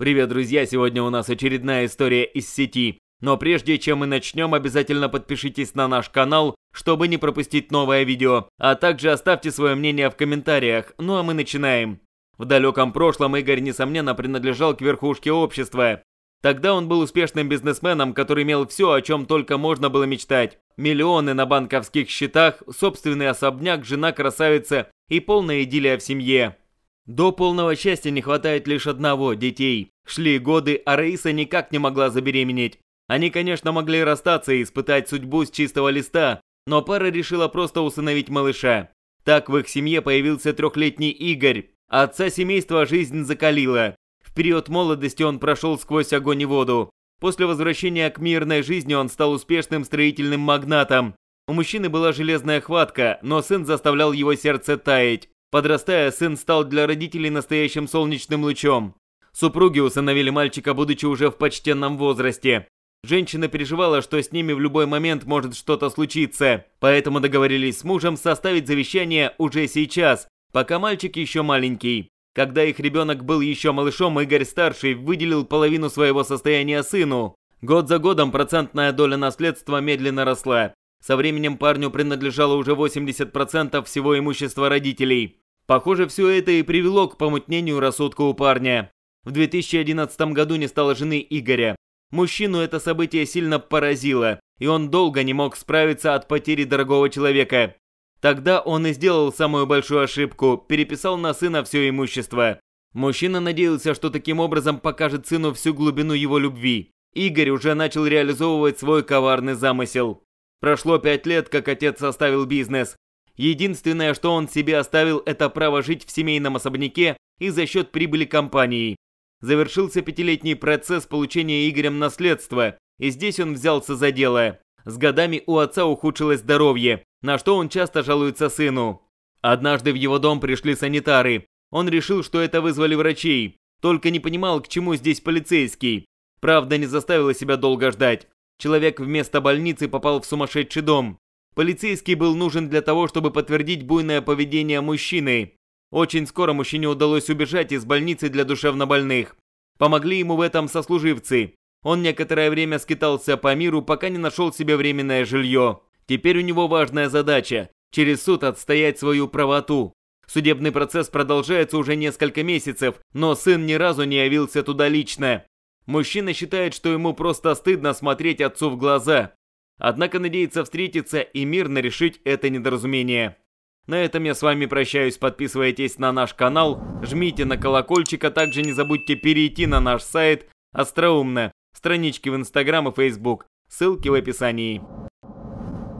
Привет, друзья! Сегодня у нас очередная история из сети. Но прежде чем мы начнем, обязательно подпишитесь на наш канал, чтобы не пропустить новое видео, а также оставьте свое мнение в комментариях. Ну а мы начинаем. В далеком прошлом Игорь, несомненно, принадлежал к верхушке общества. Тогда он был успешным бизнесменом, который имел все, о чем только можно было мечтать. Миллионы на банковских счетах, собственный особняк, жена красавица и полная идиллия в семье. До полного счастья не хватает лишь одного – детей. Шли годы, а Раиса никак не могла забеременеть. Они, конечно, могли расстаться и испытать судьбу с чистого листа, но пара решила просто усыновить малыша. Так в их семье появился трехлетний Игорь. отца семейства жизнь закалила. В период молодости он прошел сквозь огонь и воду. После возвращения к мирной жизни он стал успешным строительным магнатом. У мужчины была железная хватка, но сын заставлял его сердце таять. Подрастая, сын стал для родителей настоящим солнечным лучом. Супруги усыновили мальчика, будучи уже в почтенном возрасте. Женщина переживала, что с ними в любой момент может что-то случиться, поэтому договорились с мужем составить завещание уже сейчас, пока мальчик еще маленький. Когда их ребенок был еще малышом, Игорь-старший выделил половину своего состояния сыну. Год за годом процентная доля наследства медленно росла. Со временем парню принадлежало уже 80% всего имущества родителей. Похоже, все это и привело к помутнению рассудка у парня. В 2011 году не стало жены Игоря. Мужчину это событие сильно поразило, и он долго не мог справиться от потери дорогого человека. Тогда он и сделал самую большую ошибку, переписал на сына все имущество. Мужчина надеялся, что таким образом покажет сыну всю глубину его любви. Игорь уже начал реализовывать свой коварный замысел. Прошло пять лет, как отец оставил бизнес, Единственное, что он себе оставил, это право жить в семейном особняке и за счет прибыли компании. Завершился пятилетний процесс получения Игорем наследства, и здесь он взялся за дело. С годами у отца ухудшилось здоровье, на что он часто жалуется сыну. Однажды в его дом пришли санитары. Он решил, что это вызвали врачей, только не понимал, к чему здесь полицейский. Правда, не заставила себя долго ждать. Человек вместо больницы попал в сумасшедший дом, Полицейский был нужен для того, чтобы подтвердить буйное поведение мужчины. Очень скоро мужчине удалось убежать из больницы для душевнобольных. Помогли ему в этом сослуживцы. Он некоторое время скитался по миру, пока не нашел себе временное жилье. Теперь у него важная задача – через суд отстоять свою правоту. Судебный процесс продолжается уже несколько месяцев, но сын ни разу не явился туда лично. Мужчина считает, что ему просто стыдно смотреть отцу в глаза. Однако надеется встретиться и мирно решить это недоразумение. На этом я с вами прощаюсь, подписывайтесь на наш канал, жмите на колокольчик, а также не забудьте перейти на наш сайт Остроумно, странички в Инстаграм и Фейсбук, ссылки в описании.